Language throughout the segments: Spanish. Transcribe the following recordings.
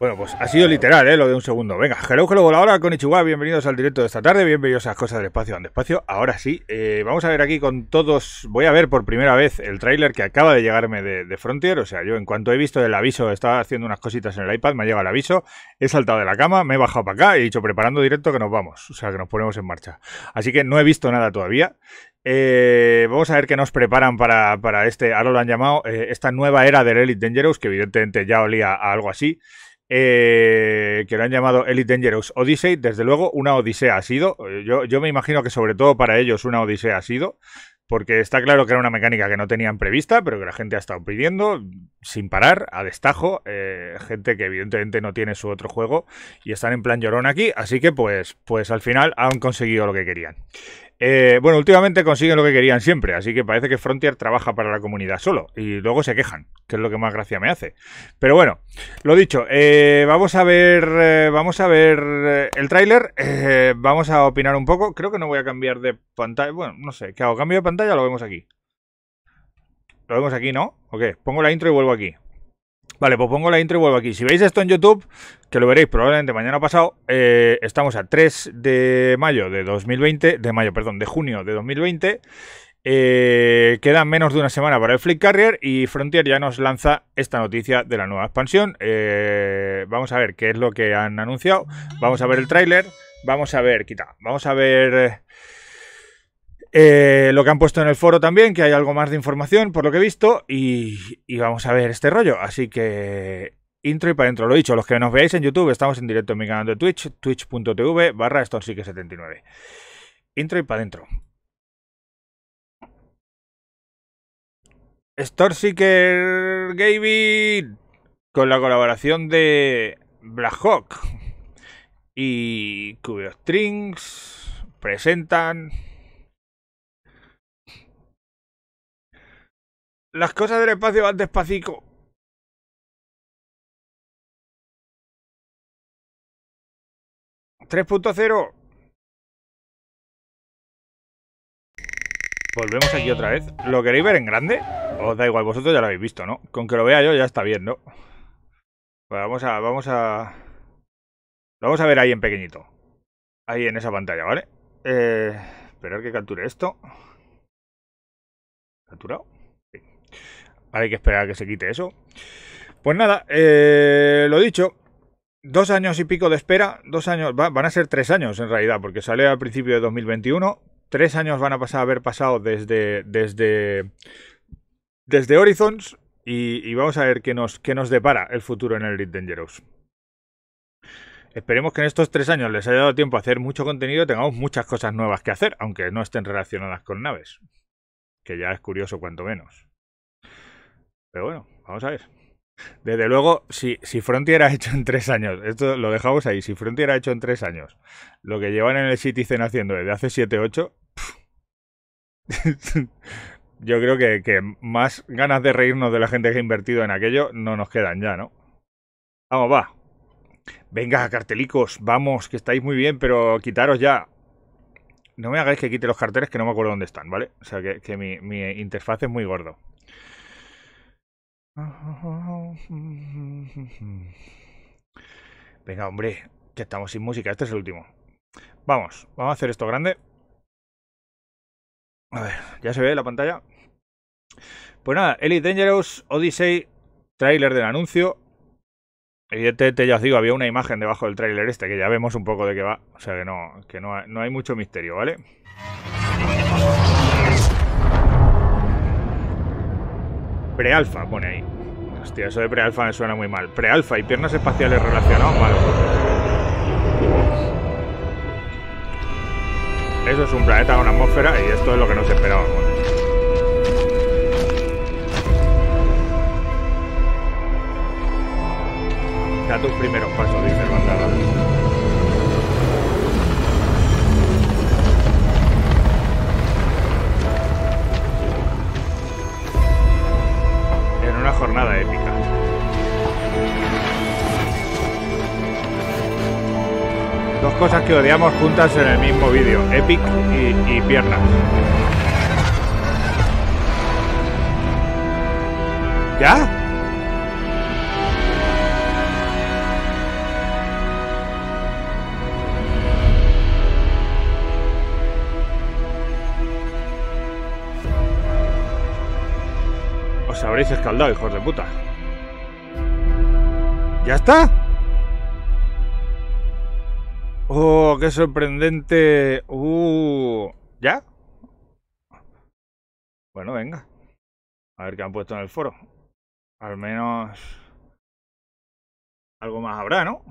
Bueno, pues ha sido literal, ¿eh? Lo de un segundo. Venga, hello, hello, hola, hola, con Ichiwa, bienvenidos al directo de esta tarde, bienvenidos a Cosas del Espacio, donde espacio. Ahora sí, eh, vamos a ver aquí con todos, voy a ver por primera vez el tráiler que acaba de llegarme de, Frontier, o sea, yo en cuanto he visto el aviso, estaba haciendo unas cositas en el iPad, me ha llegado el aviso, he saltado de la cama, me he bajado para acá y he dicho, preparando directo que nos vamos, o sea, que nos ponemos en marcha. Así que no he visto nada todavía, eh, vamos a ver qué nos preparan para, para este, ahora lo han llamado, eh, esta nueva era del Elite Dangerous, que evidentemente ya olía a algo así. Eh, que lo han llamado Elite Dangerous Odyssey, desde luego una odisea ha sido. Eh, yo, yo me imagino que sobre todo para ellos una odisea ha sido, porque está claro que era una mecánica que no tenían prevista, pero que la gente ha estado pidiendo sin parar, a destajo, eh, gente que evidentemente no tiene su otro juego y están en plan llorón aquí, así que pues, pues al final han conseguido lo que querían. Eh, bueno, últimamente consiguen lo que querían siempre, así que parece que Frontier trabaja para la comunidad solo y luego se quejan, que es lo que más gracia me hace. Pero bueno, lo dicho, eh, vamos a ver, eh, vamos a ver el tráiler, vamos a opinar un poco. Creo que no voy a cambiar de pantalla. Bueno, no sé, ¿qué hago? Cambio de pantalla, lo vemos aquí. Lo vemos aquí, ¿no? Ok, Pongo la intro y vuelvo aquí. Vale, pues pongo la intro y vuelvo aquí. Si veis esto en YouTube, que lo veréis probablemente mañana pasado, eh, estamos a 3 de mayo de 2020, de mayo, perdón, de junio de 2020. Eh, quedan menos de una semana para el Flick Carrier y Frontier ya nos lanza esta noticia de la nueva expansión. Eh, vamos a ver qué es lo que han anunciado. Vamos a ver el tráiler. Vamos a ver, quita. Vamos a ver eh, eh, lo que han puesto en el foro también, que hay algo más de información, por lo que he visto, y, vamos a ver este rollo. Así que intro y para adentro lo he dicho, los que nos veáis en YouTube, estamos en directo en mi canal de Twitch, twitch.tv barra 79 Intro y para adentro Storseeker Gaby con la colaboración de Blackhawk y Strings presentan Las cosas del espacio van despacito. ¡3.0! Volvemos aquí otra vez. ¿Lo queréis ver en grande? Os da igual, vosotros ya lo habéis visto, ¿no? Con que lo vea yo ya está bien, ¿no? Pues vamos a... Vamos a... Lo vamos a ver ahí en pequeñito. Ahí en esa pantalla, ¿vale? Eh, esperar que capture esto. ¿Capturado? Hay que esperar a que se quite eso. Pues nada, eh, lo dicho, dos años y pico de espera, dos años, van a ser tres años en realidad, porque sale al principio de 2021, tres años van a pasar haber pasado desde, desde, desde Horizons y, vamos a ver qué nos, qué nos depara el futuro en el Elite Dangerous. Esperemos que en estos tres años les haya dado tiempo a hacer mucho contenido y tengamos muchas cosas nuevas que hacer, aunque no estén relacionadas con naves. Que ya es curioso cuanto menos. Pero bueno, vamos a ver. Desde luego, si, si Frontier ha hecho en tres años, esto lo dejamos ahí, si Frontier ha hecho en tres años lo que llevan en el Citizen haciendo desde hace 7, 8, yo creo que, más ganas de reírnos de la gente que ha invertido en aquello no nos quedan ya, ¿no? Vamos, va. Venga, cartelicos, vamos, que estáis muy bien, pero quitaros ya. No me hagáis que quite los carteles que no me acuerdo dónde están, ¿vale? O sea, que, que mi interfaz es muy gordo. Venga, hombre, que estamos sin música. Este es el último. Vamos, vamos a hacer esto grande. A ver, ya se ve la pantalla. Pues nada, Elite Dangerous Odyssey, tráiler del anuncio. Evidentemente, ya os digo, había una imagen debajo del trailer este que ya vemos un poco de qué va. O sea que no, que no hay mucho misterio, ¿vale? Prealfa, pone ahí. Hostia, eso de prealfa me suena muy mal. Prealfa y piernas espaciales relacionados, mal. Eso es un planeta con atmósfera y esto es lo que nos esperábamos. Da tus primeros pasos, dice jornada épica. Dos cosas que odiamos juntas en el mismo vídeo, Epic y, y piernas. ¿Ya? Os habréis escaldado, hijos de puta. ¿Ya está? ¡Oh, qué sorprendente! ¡Uh! ¿Ya? Bueno, venga. A ver qué han puesto en el foro. Al menos... Algo más habrá, ¿no?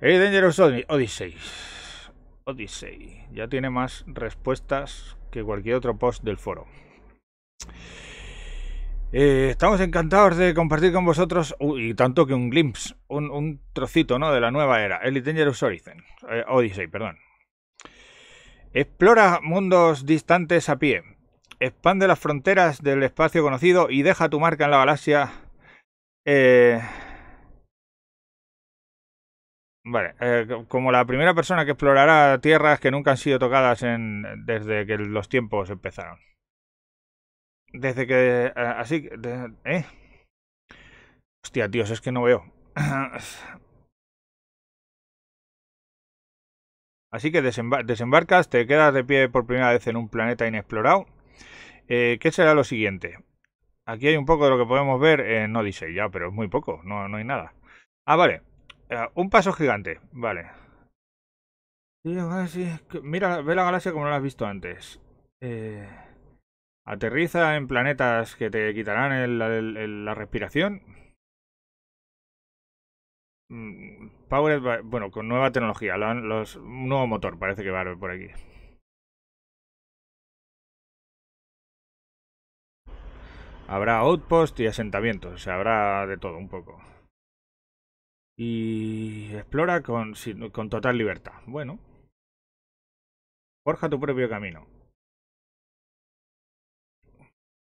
Hey, eh, Dangerous Odyssey. Odyssey. Ya tiene más respuestas que cualquier otro post del foro. Eh, estamos encantados de compartir con vosotros, y tanto que un glimpse, un, trocito ¿no? de la nueva era, Elite Dangerous Horizon, eh, Odyssey, perdón. Explora mundos distantes a pie, expande las fronteras del espacio conocido y deja tu marca en la galaxia. Eh, vale, como la primera persona que explorará tierras que nunca han sido tocadas desde que los tiempos empezaron. Desde que... así... ¿Eh? Hostia, tíos, es que no veo. Así que desembarcas, te quedas de pie por primera vez en un planeta inexplorado. Eh, ¿Qué será lo siguiente? Aquí hay un poco de lo que podemos ver eh, no dice ya, pero es muy poco, no, no hay nada. Ah, vale. Eh, un paso gigante, vale. Mira, ve la galaxia como no la has visto antes. Eh... Aterriza en planetas que te quitarán la respiración. Mm, Powered bueno, con nueva tecnología, un nuevo motor parece que va a haber por aquí. Habrá outpost y asentamientos, o sea, habrá de todo un poco. Y explora con, con total libertad. Bueno. Forja tu propio camino.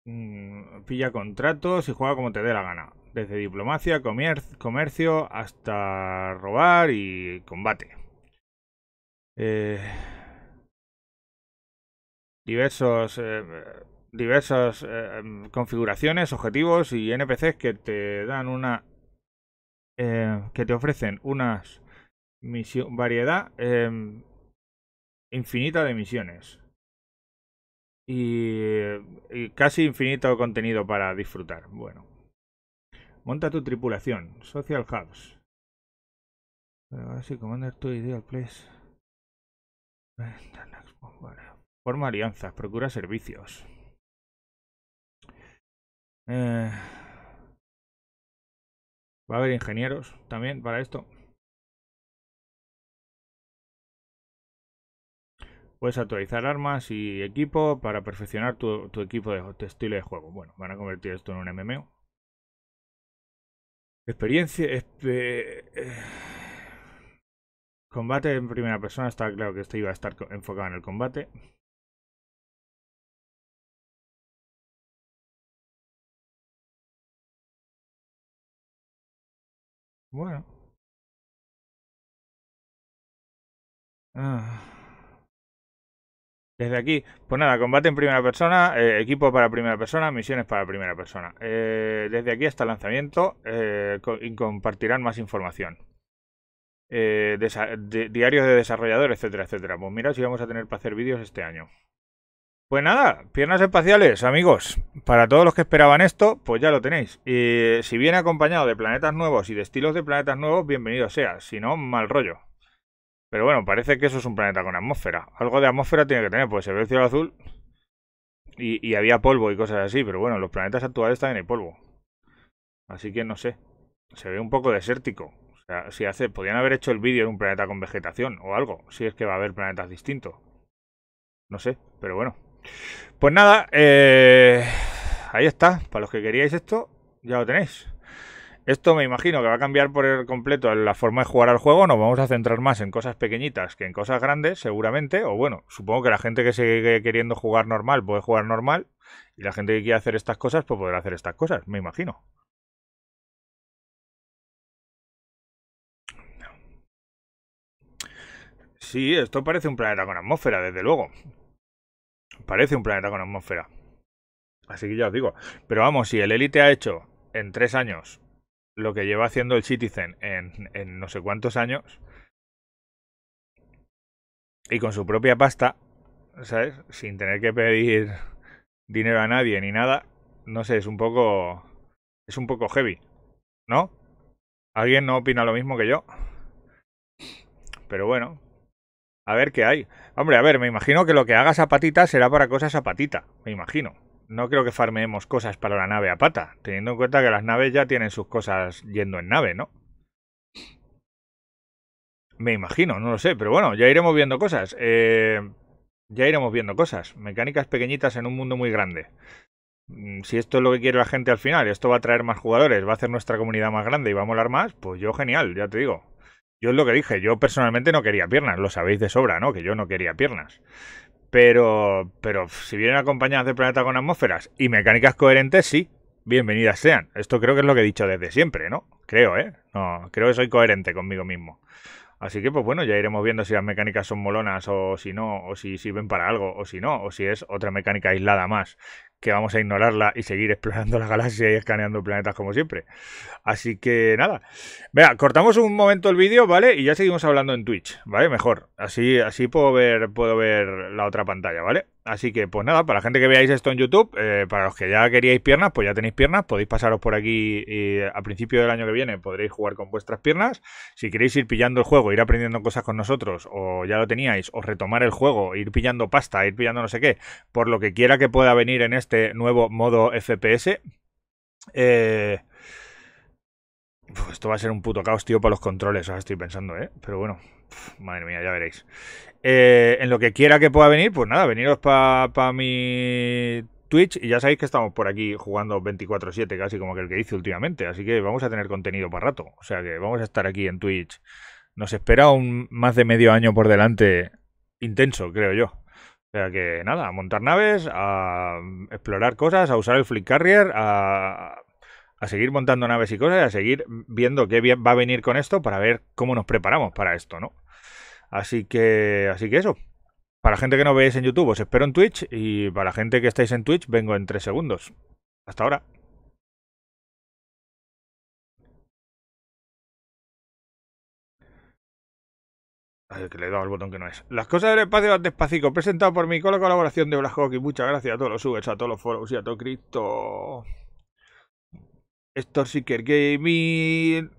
Mm, pilla contratos y juega como te dé la gana. Desde diplomacia, comercio, hasta robar y combate. Eh, diversos, eh, diversas eh, configuraciones, objetivos y NPCs que te dan una... que te ofrecen unas variedad infinita de misiones y, casi infinito contenido para disfrutar. Bueno. Monta tu tripulación. Social Hubs. Ahora sí, Commander tu Ideal Place. Pues, Forma alianzas, procura servicios. Eh, Va a haber ingenieros también para esto. Puedes actualizar armas y equipo para perfeccionar tu, equipo de estilo de juego. Bueno, van a convertir esto en un MMO. Experiencia. Eh, combate en primera persona. Está claro que esto iba a estar enfocado en el combate. Bueno. Ah. Desde aquí, pues nada, combate en primera persona, eh, equipo para primera persona, misiones para primera persona. Eh, desde aquí hasta el lanzamiento eh, compartirán más información. diarios de desarrolladores, etcétera, etcétera. Pues mira si vamos a tener para hacer vídeos este año. Pues nada, piernas espaciales, amigos. Para todos los que esperaban esto, pues ya lo tenéis. Y si viene acompañado de planetas nuevos y de estilos de planetas nuevos, bienvenido sea. Si no, mal rollo. Pero bueno, parece que eso es un planeta con atmósfera. Algo de atmósfera tiene que tener, pues se ve el cielo azul y, había polvo y cosas así. Pero bueno, los planetas actuales también hay polvo. Así que no sé. Se ve un poco desértico. O sea, si hace, podían haber hecho el vídeo en un planeta con vegetación o algo. Si es que va a haber planetas distintos. No sé, pero bueno. Pues nada, eh, ahí está. Para los que queríais esto, ya lo tenéis. Esto me imagino que va a cambiar por el completo la forma de jugar al juego. Nos vamos a centrar más en cosas pequeñitas que en cosas grandes, seguramente. O bueno, supongo que la gente que sigue queriendo jugar normal puede jugar normal. Y la gente que quiera hacer estas cosas, pues podrá hacer estas cosas, me imagino. Sí, esto parece un planeta con atmósfera, desde luego. Parece un planeta con atmósfera. Así que ya os digo. Pero vamos, si el Elite ha hecho en tres años lo que lleva haciendo el Citizen en, en no sé cuántos años y con su propia pasta, ¿sabes? Sin tener que pedir dinero a nadie ni nada, no sé, es un poco es un poco heavy, ¿no? ¿Alguien no opina lo mismo que yo? Pero bueno, a ver qué hay. Hombre, a ver, me imagino que lo que haga Zapatita será para cosas Zapatita, me imagino no creo que farmeemos cosas para la nave a pata, teniendo en cuenta que las naves ya tienen sus cosas yendo en nave, ¿no? Me imagino, no lo sé, pero bueno, ya iremos viendo cosas. Eh, ya iremos viendo cosas. Mecánicas pequeñitas en un mundo muy grande. Mm, si esto es lo que quiere la gente al final, esto va a traer más jugadores, va a hacer nuestra comunidad más grande y va a molar más, pues yo genial, ya te digo. Yo es lo que dije, yo personalmente no quería piernas, lo sabéis de sobra, ¿no? Que yo no quería piernas. Pero, pero si vienen acompañadas de planeta con atmósferas y mecánicas coherentes, sí, bienvenidas sean. Esto creo que es lo que he dicho desde siempre, ¿no? Creo, ¿eh? No, creo que soy coherente conmigo mismo. Así que, pues bueno, ya iremos viendo si las mecánicas son molonas o si no, o si sirven para algo, o si no, o si es otra mecánica aislada más que vamos a ignorarla y seguir explorando la galaxia y escaneando planetas como siempre. Así que nada. Vea, cortamos un momento el vídeo, ¿vale? Y ya seguimos hablando en Twitch, ¿vale? Mejor. Así, así puedo ver, puedo ver la otra pantalla, ¿vale? Así que, pues nada, para la gente que veáis esto en YouTube, eh, para los que ya queríais piernas, pues ya tenéis piernas, podéis pasaros por aquí y a principio del año que viene podréis jugar con vuestras piernas. Si queréis ir pillando el juego, ir aprendiendo cosas con nosotros, o ya lo teníais, o retomar el juego, ir pillando pasta, ir pillando no sé qué, por lo que quiera que pueda venir en este nuevo modo FPS, eh, esto va a ser un puto caos, tío, para los controles, os ah, estoy pensando, ¿eh? Pero bueno, madre mía, ya veréis. Eh, en lo que quiera que pueda venir, pues nada, veniros para mi Twitch y ya sabéis que estamos por aquí jugando 24/7, casi como que el que hice últimamente, así que vamos a tener contenido para rato, o sea que vamos a estar aquí en Twitch. Nos espera un más de medio año por delante intenso, creo yo. O sea que nada, a montar naves, a explorar cosas, a usar el Flick Carrier, a a seguir montando naves y cosas, y a seguir viendo qué va a venir con esto para ver cómo nos preparamos para esto, ¿no? Así que, así que eso. Para la gente que no veis en YouTube, os espero en Twitch y para la gente que estáis en Twitch, vengo en tres segundos. Hasta ahora. ver, que le he dado al botón que no es. Las cosas del espacio van despacito. Presentado por mi con la colaboración de Black y muchas gracias a todos los subes, a todos los follows y a todo Cristo. Star Gaming,